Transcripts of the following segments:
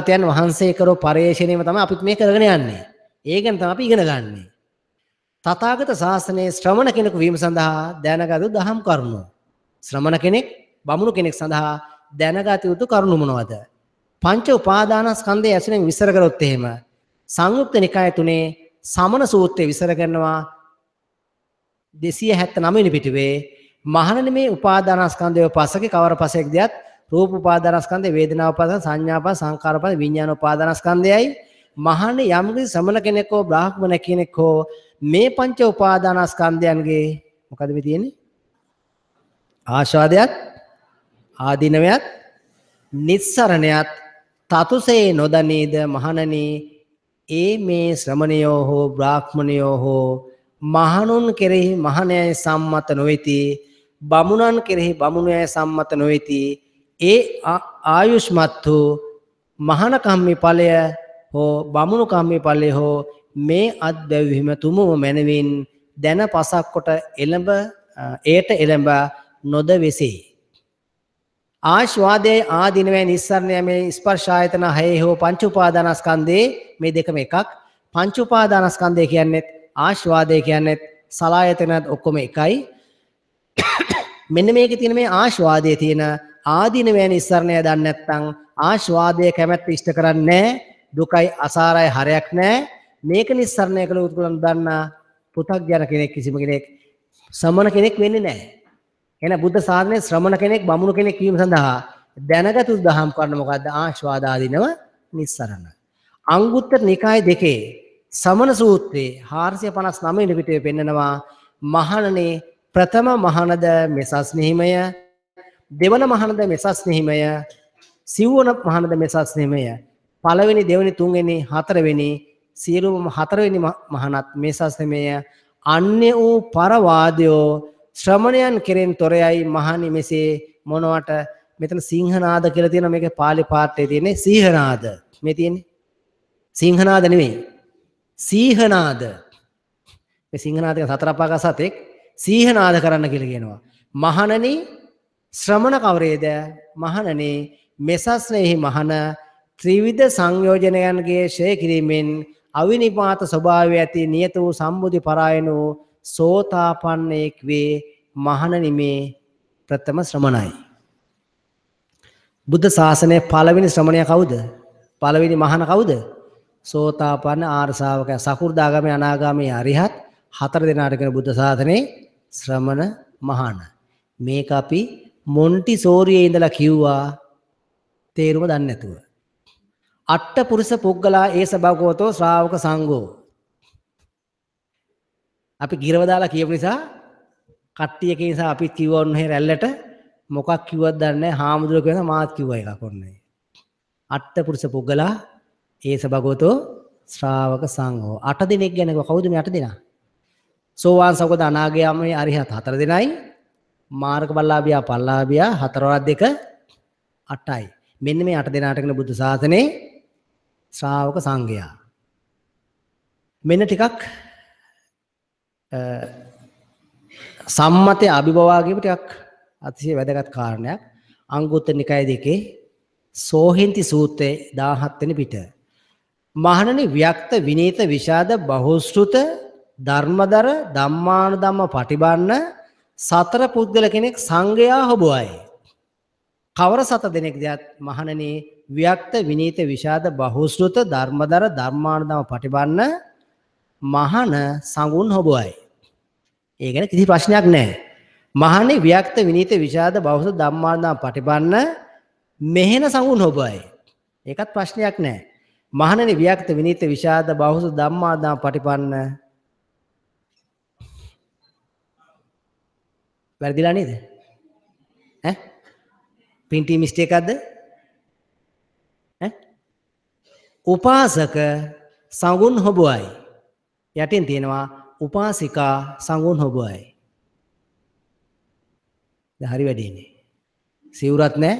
තයන් වහන්සේ කරෝ පර්යේෂණයම තමයි අපිත් මේ කරගෙන යන්නේ. ඒකෙන් තමයි අපි ඉගෙන ගන්නෙ. තථාගත ශාසනයේ ශ්‍රමණ කෙනෙකු වීම සඳහා දැනගත දහම් කරුණු. ශ්‍රමණ කෙනෙක් බමුණු කෙනෙක් සඳහා දැනගත යුතු කරුණු මොනවද? පංච උපාදානස්කන්ධය ඇසුරෙන් විස්තර කරොත් එහෙම සංයුක්ත නිකාය තුනේ සමන සූත්‍රය විස්තර කරනවා 279 වෙනි පිටුවේ මහණනි මේ උපාදානස්කන්ධය පසකේ කවර පසයකදීත් රූප උපාදානස්කන්ධය වේදනා උපාදාන සංඥාපා සංකාරපා විඥාන උපාදානස්කන්ධයයි මහන්නේ යම්කිසි සමන කෙනෙක් හෝ බ්‍රාහ්මණ කෙනෙක් හෝ මේ පංච උපාදානස්කන්ධයන්ගේ මොකද මේ තියෙන්නේ ආශාදයක් ආධිනවයක් නිස්සරණයක් තතුසේ නොදනේද මහණනි ඒ මේ ශ්‍රමණයෝ හෝ බ්‍රාහ්මණයෝ හෝ මහණුන් කෙරෙහි මහණයයි සම්මත නොවේති බමුණන් කෙරෙහි බමුණයයි සම්මත නොවේති ඒ ආයුෂ්මත් වූ මහාන කම්මි ඵලය හෝ බමුණු කම්මි ඵලය හෝ මේ අත්දැවීම තුමුම මැනවින් දැන පසක් කොට එළඹ එයට එළඹ නොද වෙසේ ආශ්වාදයේ ආධිනවය නිස්සරණය මේ ස්පර්ශ ආයතන හයේ හෝ පංච උපාදානස්කන්ධේ මේ දෙකම එකක් පංච උපාදානස්කන්ධය කියන්නේ ආශ්වාදය කියන්නේ සලායතනත් ඔක්කොම එකයි මෙන්න මේකේ තියෙන මේ ආශ්වාදයේ තියෙන ආදීනවයන් ඉස්සරණය දන්නේ නැත්නම් ආස්වාදයේ කැමැත්ත ඉෂ්ට කරන්නේ දුකයි අසාරයි හරයක් නැහැ. මේක නිස්සරණය කළ උතුලන් දන්නා පු탁ජන කෙනෙක් කිසිම කෙනෙක් සමන කෙනෙක් වෙන්නේ නැහැ. එන බුද්ධ සාධනයේ ශ්‍රමණ කෙනෙක් බමුණු කෙනෙක් වීම සඳහා දැනගත් උදහම් කරන මොකද්ද ආස්වාද ආදීනව නිස්සරණ. අංගුත්තර නිකාය දෙකේ සමන සූත්‍රයේ 459 වෙනි පිටුවේ පෙන්නනවා මහණනේ ප්‍රථම මහණද මෙසස් නිහිමය දෙවන මහනද මෙසස් නිහිමය සිව්වන මහනද මෙසස් නිහිමය පළවෙනි දෙවෙනි තුන්වෙනි හතරවෙනි සියලුම හතරවෙනි මහනත් මෙසස් නිහිමය අන්‍ය වූ පරවාදයෝ ශ්‍රමණයන් කෙරෙන් තොරයයි මහනි මෙසේ මොනවට මෙතන සිංහනාද කියලා තියෙනවා මේකේ පාලි පාඨයේ තියෙන්නේ සීහනාද මේ තියෙන්නේ සිංහනාද නෙමෙයි සීහනාද මේ සිංහනාද කියන සතර අපාගත සතෙක් සීහනාද කරන්න කියලා කියනවා මහණනි ශ්‍රමණ කවරේද මහණනේ මෙසස්නේහි මහණ ත්‍රිවිධ සංයෝජනයන්ගේ ශ්‍රේ කිරීමෙන් අවිනිපාත ස්වභාවය ඇති නියත වූ සම්බුද්ධි පරායන වූ සෝතාපන්නෙක් වේ මහණනි මේ ප්‍රථම ශ්‍රමණයි බුද්ධ ශාසනයේ පළවෙනි ශ්‍රමණයා කවුද පළවෙනි මහණ කවුද සෝතාපන්න ආර්සාවක සකු르දාගාමී අනාගාමී අරිහත් හතර දෙනාට කියන බුද්ධ ශාසනයේ ශ්‍රමණ මහාන මේක අපි මොන්ටි සෝරියේ ඉඳලා කිව්වා තේරුම දන්නේ නැතුව. අට්ඨපුරුෂ පුද්ගලා ඒ සබගෝතෝ ශ්‍රාවක සංඝෝ. අපි ගිරව දාලා කියපු නිසා කට්ටියක නිසා අපි කිව්වා ඔන්නේ රැල්ලට මොකක් කිව්වද දන්නේ නැහැ. හාමුදුරුවෝ කියනවා මාත් කිව්වා එකක් ඔන්නේ. අට්ඨපුරුෂ පුද්ගලා ඒ සබගෝතෝ ශ්‍රාවක සංඝෝ. අට දිනක් ගැන කවුද මේ අට දෙනා? සෝවාන් සකෝද අනාගයාමී අරිහත් හතර දෙනයි මාර්ග බල්ලාභියා පල්ලාභියා හතරවර දෙක 8යි. මෙන්න මේ 8 දෙනාට කියන බුද්ධ ශාසනේ ශ්‍රාවක සංඝයා. මෙන්න ටිකක් සම්මතය අභිභවාගේම ටිකක් අතිශය වැදගත් කාරණයක්. අංගුත්තර නිකාය දෙකේ සෝහින්ති සූත්‍රයේ 17 වෙනි පිට. මහණනි වික්ත විනීත විෂාද බහුශෘත ධර්මදර ධම්මාන ධම්ම පටිබන්න සතර පුද්ගල කෙනෙක් සංඝයා හොබුවයි. කවර සත දෙනෙක් දෙයක් මහණනේ වික්ත විනීත විෂාද බහුශ්‍රත ධර්මදර ධර්මානුදම පටිබන්න මහණ සංගුණ හොබුවයි. ඒ ගැන කිසි ප්‍රශ්නයක් නැහැ. මහණේ වික්ත විනීත විෂාද බහුශ්‍රත ධර්මානුදම පටිබන්න මෙහෙන සංගුණ හොබුවයි. ඒකත් ප්‍රශ්නයක් නැහැ. මහණනේ වික්ත විනීත විෂාද බහුශ්‍රත ධර්මානුදම පටිපන්න වැරදිලා නේද ඈ පින්ටි මිස්ටේක් එකක්ද ඈ උපාසක සඟුන් හොබුවයි යටින් තියෙනවා උපාසිකා සඟුන් හොබුවයි හරි වැඩිනේ සිවුරත් නෑ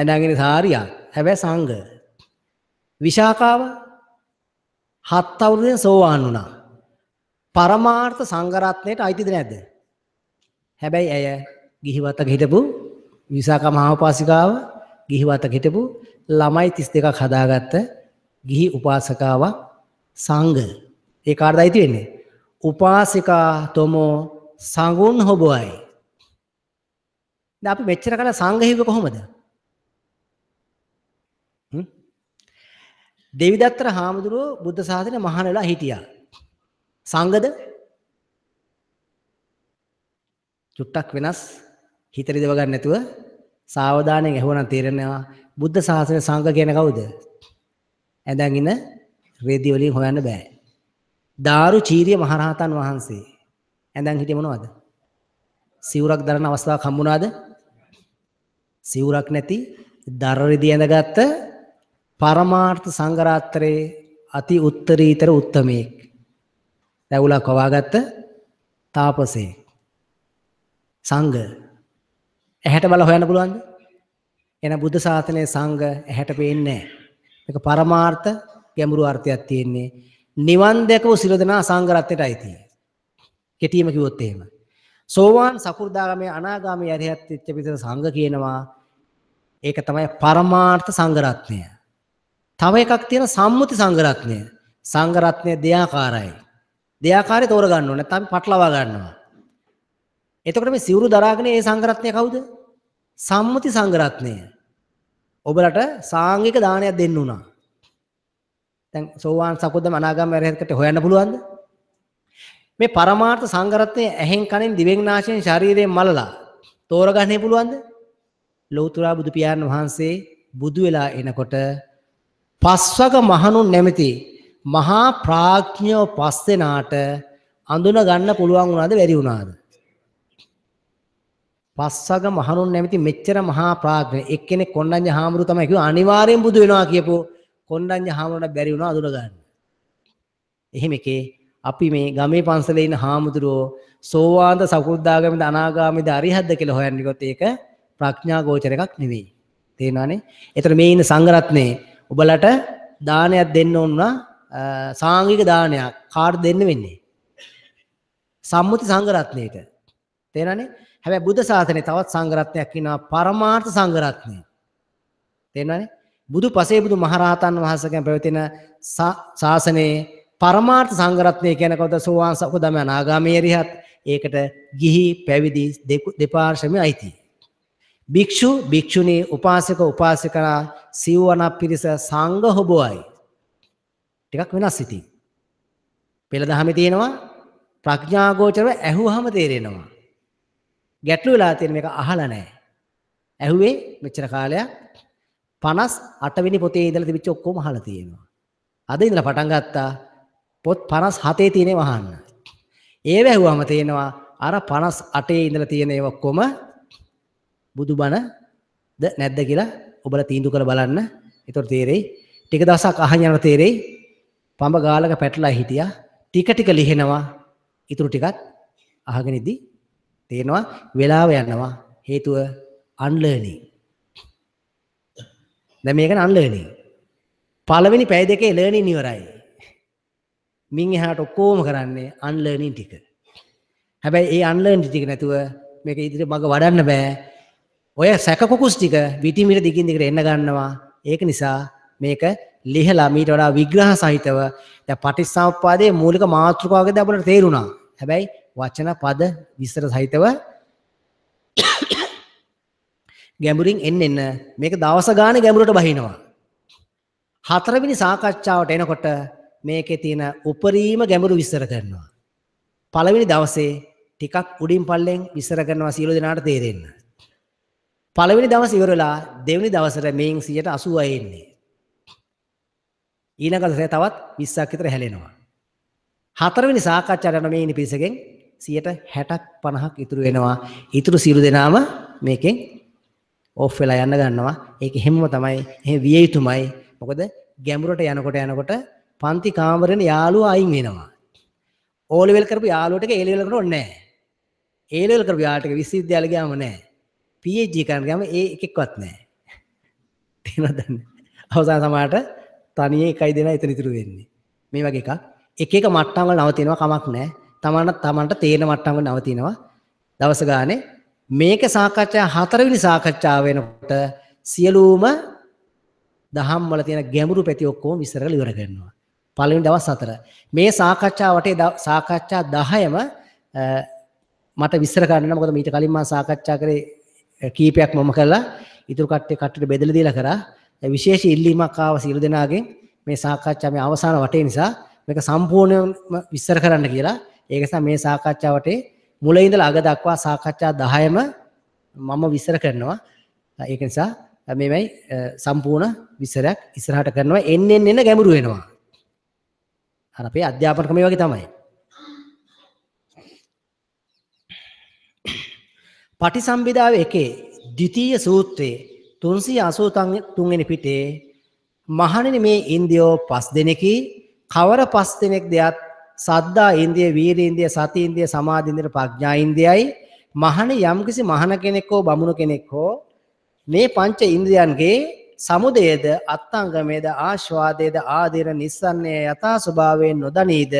ඇඳගෙන සාරියක් හැබැයි සංඝ විශාකාව හත් අවුරුදෙන් සෝවාන් වුණා පරමාර්ථ සංඝ රත්නයට අයිතිද නැද්ද හැබැයි ඇය ගිහිවතක හිටපු විසාකා මහෝපාසිකාව ගිහිවතක හිටපු ළමයි 32ක් හදාගත්ත ගිහි උපාසකාවක් සංඝ. ඒ කාටද අයිති වෙන්නේ? උපාසිකා තොමෝ සංගුන් හොබොයි. දැන් අපි මෙච්චර කල සංඝ කොහොමද? දෙවිදත්තර හාමුදුරුවෝ බුද්ධ සාසනේ මහාන වෙලා හිටියා. සංඝද චුට්ටක් වෙනස් හිත රිදව ගන්න නැතුව සාවධානයෙන් ඇහුවනම් තේරෙනවා බුද්ධ ශාසන සංඝ කියන කවුද? ඇඳන් ඉන රේදී වලින් හොයන්න බෑ. දාරු චීරිය මහරහතන් වහන්සේ ඇඳන් හිටියේ මොනවද? සිවුරක් දරන අවස්ථාවක් හම්බුණාද? සිවුරක් නැති දරරිදී ඇඳගත්ත පරමාර්ථ සංඝරාත්‍රයේ අති උත්තරීතර උත්තමයෙක්. දැවුලක් වවාගත්ත තාපසයෙක්. සංඝ ඇහැට බල හොයන්න පුළුවන්ද? එන බුද්ධ ශාසනයේ සංඝ ඇහැට පේන්නේ නැහැ. මේක පරමාර්ථ ගැඹුරු අර්ථයක් තියෙන්නේ. නිවන් දැකපු සිර දෙනා සංඝ රත්නයටයි තියෙන්නේ. කෙටිම කිව්වොත් එහෙම. සෝවාන් සකු르දාගාමී අනාගාමී අරිහත් වෙච්ච පිටර සංඝ කියනවා. ඒක තමයි පරමාර්ථ සංඝ රත්නය. තව එකක් තියෙන සම්මුති සංඝ රත්නය. සංඝ රත්නය දෙයාකාරයි. දෙයාකාරي තෝරගන්න ඕනේ. නැත්නම් පටලවා ගන්නවා. එතකොට මේ සිවුරු දරාගෙන ඒ සංගරත්නය කවුද? සම්මුති සංගරත්නය. ඔබලට සාංගික දානයක් දෙන්න උනා. දැන් සෝවාන් සකෝදම අනාගාම වෙරහෙකට හොයන්න පුළුවන්ද? මේ පරමාර්ථ සංගරත්නය ඇහෙන් කනෙන් දිවෙන් නාසයෙන් ශරීරයෙන් මලලා තෝරගන්න පුළුවන්ද? ලෞතර බුදු පියාණන් වහන්සේ බුදු වෙලා එනකොට පස්වක මහණුන් නැමැති මහා ප්‍රඥව පස් දෙනාට අඳුන ගන්න පුළුවන් වුණාද බැරි වුණාද? පස්සග මහණුන් නැමැති මෙච්චර මහා ප්‍රඥ එක්කෙනෙක් කොණ්ඩඤ්ඤ හාමුදුරු තමයි කිව්වා අනිවාර්යෙන් බුදු වෙනවා කියපෝ කොණ්ඩඤ්ඤ හාමුදුරට බැරි වුණා අඳුර ගන්න. එහෙම එකේ අපි මේ ගමේ පන්සලේ ඉන්න හාමුදුරුවෝ සෝවාන්ද සකු르දාගාමිද අනාගාමිද අරිහත්ද කියලා හොයන්න ගියොත් ඒක ප්‍රඥා ගෝචර එකක් නෙවෙයි. තේරෙනවනේ? ඒතර මේ ඉන්න සංඝරත්නේ ඔබලට දානයක් දෙන්න ඕනුනා සාංගික දානයක් කාට දෙන්න වෙන්නේ? සම්මුති සංඝරත්නයට. තේරෙනනේ? හැබැයි බුද්ධ ශාසනයේ තවත් සංඝරත්නයක් ඉන්නවා පරමාර්ථ සංඝරත්නය. තේරෙනනේ? බුදු පසේ බුදු මහරහතන් වහන්සේගෙන් පැවතින ශාසනයේ පරමාර්ථ සංඝරත්නය කියන කොට සෝවාන් සකදම අනාගාමී යරිහත් ඒකට ගිහි පැවිදි දෙපාර්ශ්වයම අයිති. භික්ෂු භික්ෂුණී උපාසක උපාසිකා සිව්වනක් පිරිස සංඝ හොබවයි. ටිකක් වෙනස් ඉතින්. පෙළ දහමේ තියෙනවා ප්‍රඥාගෝචරව ඇහුවහම තේරෙනවා. ගැටලු වෙලා තියෙන මේක අහලා නැහැ. ඇහුවේ මෙච්චර කාලයක් 58 වෙනි පොතේ ඉඳලා තිබිච්ච ඔක්කොම අහලා තියෙනවා. අද ඉඳලා පටන් ගත්තා පොත් 57 තියෙනේ වහන්න. ඒව ඇහුවම තේනවා අර 58 ඉඳලා තියෙන ඒවා ඔක්කොම බුදුබණද නැද්ද කියලා ඔබලා තීන්දුව කරලා බලන්න. ඒතොර තේරෙයි. ටික දවසක් අහන් යන තේරෙයි. පඹ ගාලක පැටලලා හිටියා. ටික ටික ලිහෙනවා. ඊටු ටිකත් අහගෙන ඉදී තේනවා වෙලාව යනවා හේතුව අන්ලර්නින් දැන් මේක අන්ලර්නින් පළවෙනි පැය දෙකේ ලර්නින් ඉවරයි මින් එහාට ඔක්කොම කරන්නේ අන්ලර්නින් ටික හැබැයි ඒ අන්ලර්නින් ටික නැතුව මේක ඉදිරියට මග වඩන්න බෑ ඔය සැක කුකුස් ටික විටිමිට දිගින් දිගට එන්න ගන්නවා ඒක නිසා මේක ලිහලා මීට වඩා විග්‍රහ සහිතව දැන් පටිච්චසමුප්පාදයේ මූලික මාතෘකාවකදී අපිට තේරුණා හැබැයි වචන පද විස්තර සහිතව ගැඹුරින් එන්න එන්න මේක දවස ගානේ ගැඹුරට බහිනවා. හතරවෙනි සාකච්ඡාවට එනකොට මේකේ තියෙන උපරිම ගැඹුරු විස්තර කරනවා. පළවෙනි දවසේ ටිකක් උඩින් පල්ලෙන් විස්තර කරනවා සියලු දෙනාට තේරෙන්න. පළවෙනි දවස් ඉවර වෙලා දෙවෙනි දවසට මේන් 180යි එන්නේ. ඊළඟ දවසේ තවත් 20ක් විතර හැලෙනවා. හතරවෙනි සාකච්ඡාවට යන මේ ඉනි පිරිසගෙන් 60ක් 50ක් ඉතුරු වෙනවා. ඉතුරු සියලු දෙනාම මේකෙන් ඕෆ් වෙලා යන්න ගන්නවා. ඒක හැමම තමයි. එහෙම විය යුතුමයි. මොකද ගැඹුරට යනකොට යනකොට පන්ති කාමරෙන් යාළුවා අයින් වෙනවා. ඕ ලෙවල් කරපු යාළුවට ඒ ලෙවල් කරනොත් නැහැ. ඒ ලෙවල් කරපු යාළුවට විශ්වවිද්‍යාල ගියාම නැහැ. PhD කරන්න ගියාම ඒ එකෙක්වත් නැහැ. තේරෙනවද? අවසාන සමාට තනියේ එකයි දෙනා එතන ඉතුරු වෙන්නේ. මේ වගේ එකක්. එක එක මට්ටම් වල නවතිනවා කමක් නැහැ. තමන්න තමන්ට තේන මට්ටම නවතිනවා දවස ගානේ මේක සාකච්ඡා හතරවෙනි සාකච්ඡාව වෙනකොට සියලුම දහම් වල තියෙන ගැඹුරු පැති ඔක්කොම විස්තර කරලා ඉවර කරනවා. පළවෙනි දවස් හතර. මේ සාකච්ඡා වටේ සාකච්ඡා 10ම මට විස්තර කරන්න මොකද මීට කලින් මම සාකච්ඡා කරේ කීපයක් මම කළා. ඉතුරු කට්ටිය කට්ටියට බෙදලා දීලා කරා. විශේෂ ඉල්ලීමක් ආව සියලු දෙනාගෙන් මේ සාකච්ඡාවේ අවසාන වටේ නිසා මේක සම්පූර්ණයෙන්ම විස්තර කරන්න කියලා ඒක නිසා මේ සාකච්ඡාවට මුල ඉඳලා අග දක්වා සාකච්ඡා 10ම මම විස්තර කරනවා. ඒක නිසා මේවයි සම්පූර්ණ විස්තරයක් ඉස්සරහට කරනවා. එන්න එන්න එන්න ගැඹුරු වෙනවා. අර අපේ අධ්‍යාපන ක්‍රමය වගේ තමයි. පටිසම්භිදාව එකේ ද්විතීය සූත්‍රයේ 383 වෙනි පිටේ මහණෙනි මේ ඉන්දියෝ පස් දෙනෙකි කවර පස් දෙනෙක් දෙයත් සද්දා ඉන්දිය වීරීන්දිය සතිඉන්දිය සමාධින්දිර ප්‍රඥායින්දයයි මහන යම්කිසි මහන කෙනෙක් හෝ බමුණු කෙනෙක් හෝ මේ පංච ඉන්ද්‍රියන්ගේ සමුදයේද අත්තංගමේද ආශ්වාදයේද ආදීර නිස්සන්නේ යථා ස්වභාවයෙන් නොදනීද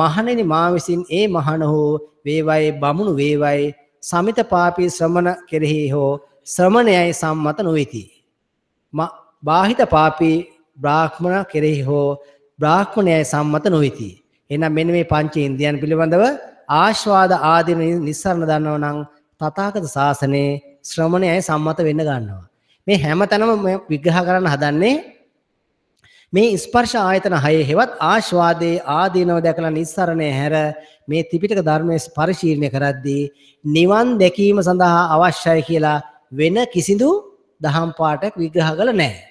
මහණෙනි මා විසින් ඒ මහණ හෝ වේවයි බමුණු වේවයි සමිත පාපී ශ්‍රමණ කෙරෙහි හෝ ශ්‍රමණයයි සම්මත නොවිති බාහිත පාපී බ්‍රාහ්මණ කෙරෙහි හෝ බ්‍රාහ්මණයයි සම්මත නොවිති එහෙනම් මෙන්න මේ පංචේන්ද්‍රයන් පිළිබඳව ආස්වාද ආදී නිස්සරණ දන්නව නම් තථාගත ශාසනයේ ශ්‍රමණයයි සම්මත වෙන්න ගන්නවා. මේ හැමතැනම විග්‍රහ කරන්න හදන්නේ මේ ස්පර්ශ ආයතන හයේ හෙවත් ආස්වාදයේ ආදීනව දැකලා නිස්සරණය හැර මේ ත්‍රිපිටක ධර්මයේ පරිශීලනය කරද්දී නිවන් දැකීම සඳහා අවශ්‍යයි කියලා වෙන කිසිදු දහම් පාඩයක් විග්‍රහ කළ නැහැ.